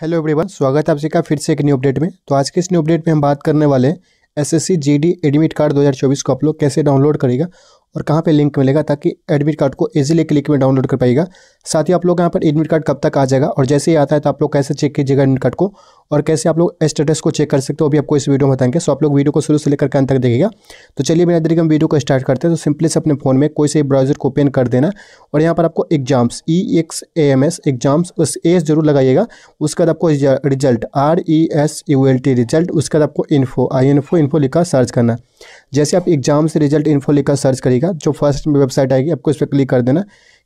hello everyone स्वागत है आप सबका फिर से एक न्यू अपडेट में तो आज के इस न्यू अपडेट में हम बात करने वाले हैं एसएससी जीडी एडमिट कार्ड 2024 को आप लोग कैसे डाउनलोड करेगा और कहाँ पे लिंक मिलेगा ताकि एडमिट कार्ड को इजीली क्लिक में डाउनलोड कर पाएगा साथ ही आप लोग यहाँ पर एडमिट कार्ड कब तक आ जाएगा और जैसे ही आता है तो आप लोग कैसे चेक कीजिएगा एडमिट कार्ड को और कैसे आप लोग स्टेटस को चेक कर सकते हो अभी आपको इस वीडियो में बताएंगे सो आप लोग वीडियो को शुरू से लेकर अंत तक देखेगा तो चलिए मेरा तरीके हम वीडियो को स्टार्ट करते हैं तो सिंपली से अपने फ़ोन में कोई से ब्राउजर को ओपन कर देना और यहाँ पर आपको exams E X A M S exams उस एस जरूर लगाइएगा उसके बाद आपको result R E S U L T result उसके बाद आपको इन्फो आई इन्फो इन्फो लिखा सर्च करना जैसे आप एग्जाम से रिजल्ट इन्फो लेकर सर्च करिएगा जो फर्स्ट में वेबसाइट आएगी आपको इस पर क्लिक कर देना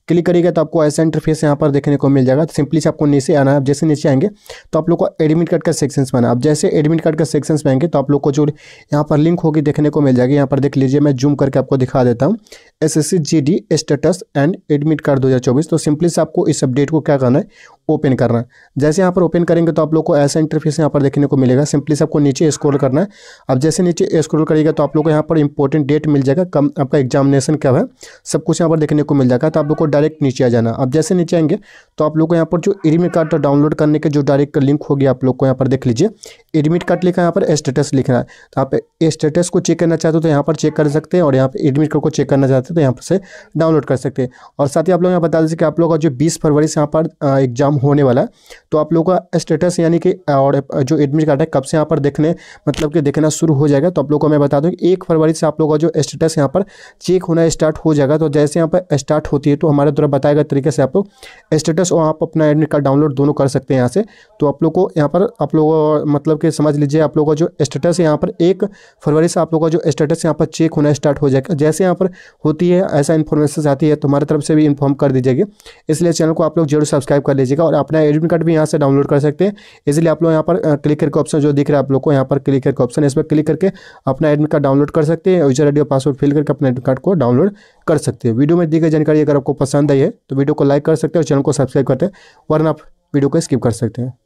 क्लिक करिएगा तो आपको ऐसा इंटरफेस यहाँ पर देखने को मिल जाएगा तो सिंपली से आपको नीचे आना है जैसे नीचे आएंगे तो आप लोग को एडमिट कार्ड का सेक्शंस बना आप जैसे एडमिट कार्ड का सेक्शंस में आएंगे तो आप लोग को जो यहाँ पर लिंक होगी देखने को मिल जाएगी यहाँ पर देख लीजिए मैं जूम करके आपको दिखा देता हूँ SSC GD status and admit card 2024 तो सिंपली से आपको इस अपडेट को क्या करना है ओपन करना है जैसे यहाँ पर ओपन करेंगे तो आप लोग को ऐसा इंटरफेस यहाँ पर देखने को मिलेगा सिंपली से आपको नीचे स्क्रॉल करना है अब जैसे नीचे स्क्रॉल करिएगा तो आप लोग को यहाँ पर इंपॉर्टेंट डेट मिल जाएगा कम आपका एग्जामिनेशन क्या है सब कुछ यहाँ पर देखने को मिल जाएगा तो आप लोग को डायरेक्ट नीचे आ जाना अब जैसे नीचे आएंगे तो आप लोग को यहाँ पर जो एडमिट कार्ड डाउनलोड करने के जो डायरेक्ट लिंक हो गया आप लोग को यहाँ पर देख लीजिए एडमिट कार्ड लिखा है यहाँ पर स्टेटस लिखना है तो आप स्टेटस को चेक करना चाहते हो तो यहाँ पर चेक कर सकते हैं और यहाँ पर एडमिट कार्ड को चेक करना चाहते हो तो यहाँ पर से डाउनलोड कर सकते हैं और साथ ही आप लोग यहाँ बता दीजिए कि आप लोग का जो बीस फरवरी से यहाँ पर एग्जाम होने वाला है तो आप लोग का स्टेटस यानी कि और जो एडमिट कार्ड है कब से यहाँ पर देखने मतलब कि देखना शुरू हो जाएगा तो आप लोग को मैं बता दूँ कि एक फरवरी से आप लोग का जो स्टेटस यहाँ पर चेक होना स्टार्ट हो जाएगा तो जैसे यहाँ पर स्टार्ट होती है तो हमारे द्वारा बताएगा तरीके से आप लोग स्टेटस स्टेटस और आप अपना एडमिट कार्ड डाउनलोड दोनों कर सकते हैं यहाँ से तो आप लोग को यहाँ पर आप लोग मतलब कि समझ लीजिए आप लोगों का जो स्टेटस यहाँ पर एक फरवरी से आप लोगों का जो स्टेटस यहाँ पर चेक होना स्टार्ट हो जाएगा जैसे यहाँ पर होती है ऐसा इन्फॉर्मेशन आती है तो हमारे तरफ से भी इन्फॉर्म कर दीजिएगा इसलिए चैनल को आप लोग जरूर सब्सक्राइब कर लीजिएगा और अपना एडमिट कार्ड भी यहाँ से डाउनलोड कर सकते हैं इसलिए आप लोग यहाँ पर क्लिक करके ऑप्शन जो दिख रहा है आप लोग को यहाँ पर क्लिक करके ऑप्शन इस पर क्लिक करके अपना एडमिट कार्ड डाउनलोड कर सकते हैं यूजर आई और पासवर्ड फिल करके अपना एडमिट कार्ड को डाउनलोड कर सकते हैं वीडियो में दी गई जानकारी अगर आपको पसंद आई है तो वीडियो को लाइक कर सकते हैं और चैनल को सब्सक्राइब करते हैं वरना आप वीडियो को स्किप कर सकते हैं